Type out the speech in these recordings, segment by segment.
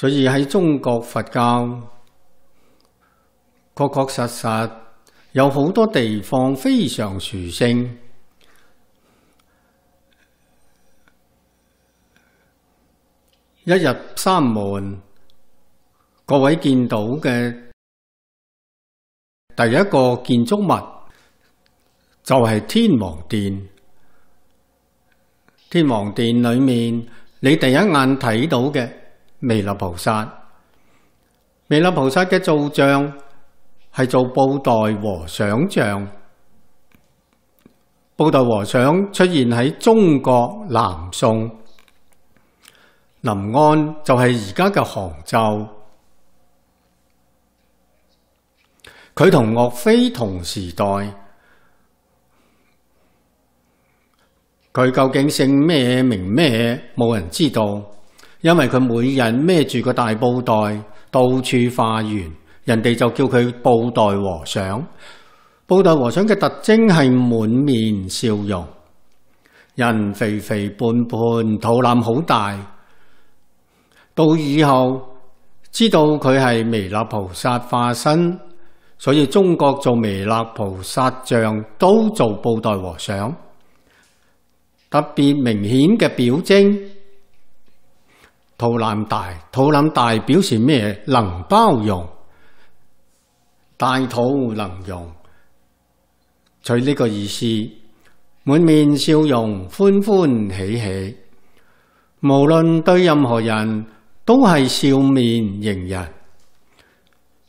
所以喺中國佛教，確確實實有好多地方非常殊勝。一日三門，各位見到嘅第一個建築物就係天王殿。天王殿里面，你第一眼睇到嘅。弥勒菩萨，弥勒菩萨嘅造像系做布袋和尚像，布袋和尚出现喺中国南宋，临安就系而家嘅杭州，佢同岳飞同时代，佢究竟姓咩名咩，冇人知道。因为佢每人孭住个大布袋，到处化缘，人哋就叫佢布袋和尚。布袋和尚嘅特征系满面笑容，人肥肥胖胖，肚腩好大。到以后知道佢系弥勒菩萨化身，所以中国做弥勒菩萨像都做布袋和尚，特别明显嘅表征。肚腩大，肚腩大表示咩？能包容，大肚能容，取呢个意思。满面笑容，欢欢喜喜，无论对任何人都系笑面迎人，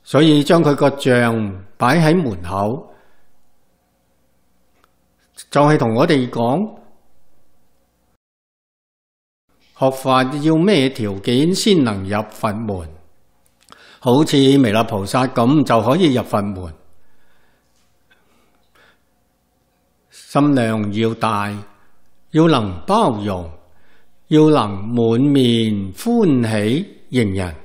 所以将佢个像摆喺门口，就系同我哋讲。學法要咩條件先能入佛門？好似弥勒菩薩咁就可以入佛門。心量要大，要能包容，要能滿面歡喜迎人，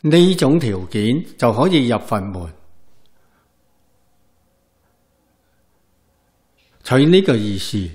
呢種條件就可以入佛門。取呢個意思。